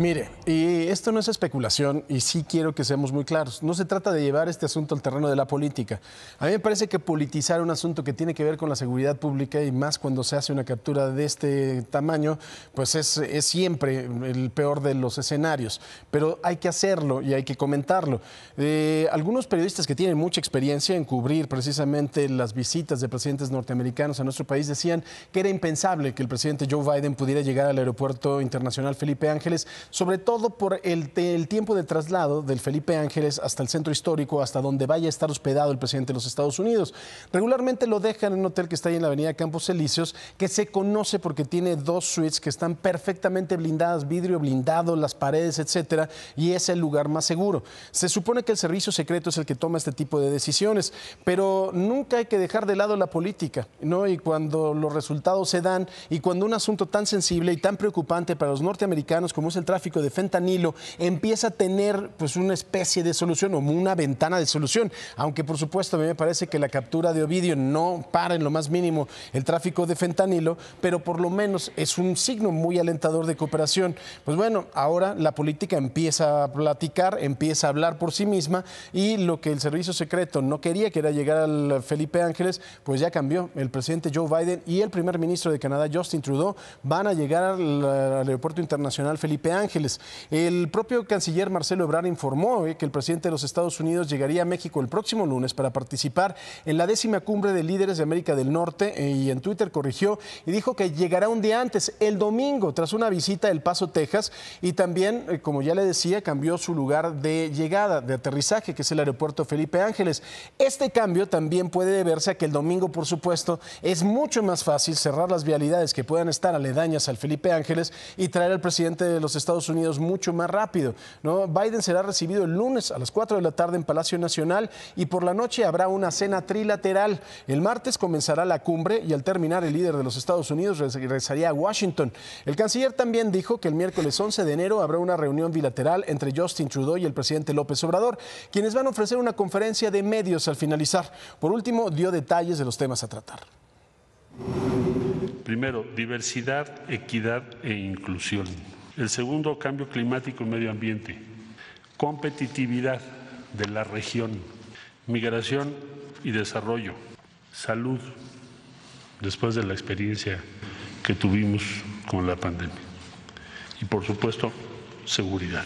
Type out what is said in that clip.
Mire, y esto no es especulación y sí quiero que seamos muy claros. No se trata de llevar este asunto al terreno de la política. A mí me parece que politizar un asunto que tiene que ver con la seguridad pública y más cuando se hace una captura de este tamaño, pues es, siempre el peor de los escenarios. Pero hay que hacerlo y hay que comentarlo. Eh, algunos periodistas que tienen mucha experiencia en cubrir precisamente las visitas de presidentes norteamericanos a nuestro país decían que era impensable que el presidente Joe Biden pudiera llegar al aeropuerto internacional Felipe Ángeles sobre todo por el, tiempo de traslado del Felipe Ángeles hasta el centro histórico, hasta donde vaya a estar hospedado el presidente de los Estados Unidos. Regularmente lo dejan en un hotel que está ahí en la avenida Campos Elíseos, que se conoce porque tiene dos suites que están perfectamente blindadas, vidrio blindado, las paredes, etcétera, y es el lugar más seguro. Se supone que el servicio secreto es el que toma este tipo de decisiones, pero nunca hay que dejar de lado la política, ¿no? Y cuando los resultados se dan y cuando un asunto tan sensible y tan preocupante para los norteamericanos como es el tráfico tráfico de fentanilo empieza a tener pues una especie de solución o una ventana de solución, aunque por supuesto me parece que la captura de Ovidio no para en lo más mínimo el tráfico de fentanilo, pero por lo menos es un signo muy alentador de cooperación. Pues bueno, ahora la política empieza a platicar, empieza a hablar por sí misma y lo que el servicio secreto no quería, que era llegar al Felipe Ángeles, pues ya cambió. El presidente Joe Biden y el primer ministro de Canadá, Justin Trudeau, van a llegar al, aeropuerto internacional Felipe Ángeles Ángeles. El propio canciller Marcelo Ebrard informó eh, que el presidente de los Estados Unidos llegaría a México el próximo lunes para participar en la décima cumbre de líderes de América del Norte eh, y en Twitter corrigió y dijo que llegará un día antes, el domingo, tras una visita al Paso, Texas, y también, eh, como ya le decía, cambió su lugar de llegada, de aterrizaje, que es el aeropuerto Felipe Ángeles. Este cambio también puede deberse a que el domingo, por supuesto, es mucho más fácil cerrar las vialidades que puedan estar aledañas al Felipe Ángeles y traer al presidente de los Estados Estados Unidos mucho más rápido. Biden será recibido el lunes a las 4 de la tarde en Palacio Nacional y por la noche habrá una cena trilateral. El martes comenzará la cumbre y al terminar el líder de los Estados Unidos regresaría a Washington. El canciller también dijo que el miércoles 11 de enero habrá una reunión bilateral entre Justin Trudeau y el presidente López Obrador, quienes van a ofrecer una conferencia de medios al finalizar. Por último, dio detalles de los temas a tratar. Primero, diversidad, equidad e inclusión el segundo, cambio climático y medio ambiente. Competitividad de la región. Migración y desarrollo. Salud, después de la experiencia que tuvimos con la pandemia. Y por supuesto, seguridad.